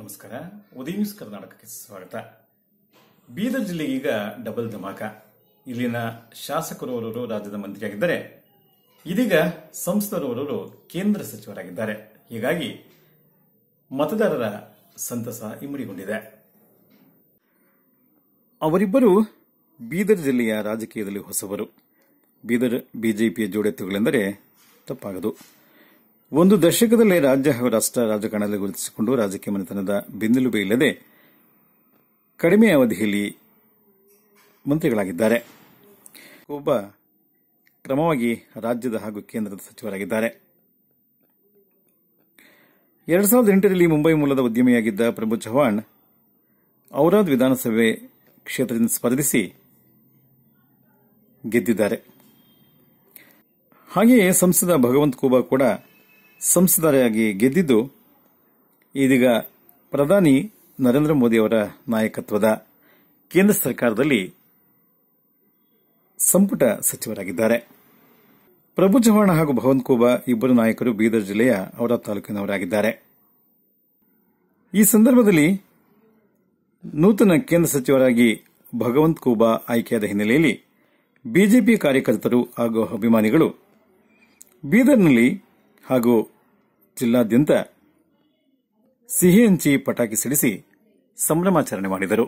ನಮಸ್ಕಾರ ಉದಯ ನ್ಯೂಸ್ ಕರ್ನಾಟಕಕ್ಕೆ ಸ್ವಾಗತ ಬೀದರ್ ಜಿಲ್ಲೆಗೆ ಈಗ ಡಬಲ್ ಧಮಾಕ ಇಲ್ಲಿನ ಶಾಸಕರವರವರು ರಾಜ್ಯದ ಮಂತ್ರಿಯಾಗಿದ್ದಾರೆ ಇದೀಗ ಸಂಸದರವರವರು ಕೇಂದ್ರ ಸಚಿವರಾಗಿದ್ದಾರೆ ಹೀಗಾಗಿ ಮತದಾರರ ಸಂತಸ ಇಮ್ಮಡಿಗೊಂಡಿದೆ ಅವರಿಬ್ಬರು ಬೀದರ್ ಜಿಲ್ಲೆಯ ರಾಜಕೀಯದಲ್ಲಿ ಹೊಸವರು ಬೀದರ್ ಬಿಜೆಪಿಯ ಜೋಡೆತ್ತುಗಳೆಂದರೆ ತಪ್ಪಾಗದು ಒಂದು ದಶಕದಲ್ಲಿ ರಾಜ್ಯ ಹಾಗೂ ರಾಷ್ಟ್ರ ರಾಜಕಾರಣದಲ್ಲಿ ಗುರುತಿಸಿಕೊಂಡು ರಾಜಕೀಯ ಮನೆತನದ ಬೆನ್ನೆಲುಬೆ ಇಲ್ಲದೆ ಕಡಿಮೆ ಅವಧಿಯಲ್ಲಿ ಮಂತ್ರಿಗಳಾಗಿದ್ದಾರೆ ಒಬ್ಬ ಕ್ರಮವಾಗಿ ರಾಜ್ಯದ ಹಾಗೂ ಕೇಂದ್ರದ ಸಚಿವರಾಗಿದ್ದಾರೆ ಎರಡ್ ಸಾವಿರದ ಎಂಟರಲ್ಲಿ ಮುಂಬೈ ಮೂಲದ ಉದ್ಯಮಿಯಾಗಿದ್ದ ಪ್ರಭು ಚವ್ಹಾಣ್ ಔರಾದ್ ವಿಧಾನಸಭೆ ಕ್ಷೇತ್ರದಿಂದ ಸ್ಪರ್ಧಿಸಿ ಗೆದ್ದಿದ್ದಾರೆ ಹಾಗೆಯೇ ಸಂಸದ ಭಗವಂತ ಕೂಬಾ ಕೂಡ ಸಂಸದರಾಗಿ ಗೆದ್ದಿದ್ದು ಇದೀಗ ಪ್ರಧಾನಿ ನರೇಂದ್ರ ಮೋದಿ ಅವರ ನಾಯಕತ್ವದ ಕೇಂದ್ರ ಸರ್ಕಾರದಲ್ಲಿ ಸಂಪುಟ ಸಚಿವರಾಗಿದ್ದಾರೆ ಪ್ರಭು ಚವ್ಹಾಣ ಹಾಗೂ ಭವನ್ ಕುಬಾ ಇಬ್ಬರು ನಾಯಕರು ಬೀದರ್ ಜಿಲ್ಲೆಯ ಅವರ ತಾಲೂಕಿನವರಾಗಿದ್ದಾರೆ ಈ ಸಂದರ್ಭದಲ್ಲಿ ನೂತನ ಕೇಂದ್ರ ಸಚಿವರಾಗಿ ಭಗವಂತ್ ಕೂಬಾ ಆಯ್ಕೆಯಾದ ಹಿನ್ನೆಲೆಯಲ್ಲಿ ಬಿಜೆಪಿ ಕಾರ್ಯಕರ್ತರು ಹಾಗೂ ಅಭಿಮಾನಿಗಳು ಬೀದರ್ನಲ್ಲಿ ಹಾಗೂ ಜಿಲ್ಲಾದ್ಯಂತ ಸಿಹಿ ಹಂಚಿ ಪಟಾಕಿ ಸಿಡಿಸಿ ಸಂಭ್ರಮಾಚರಣೆ ಮಾಡಿದರು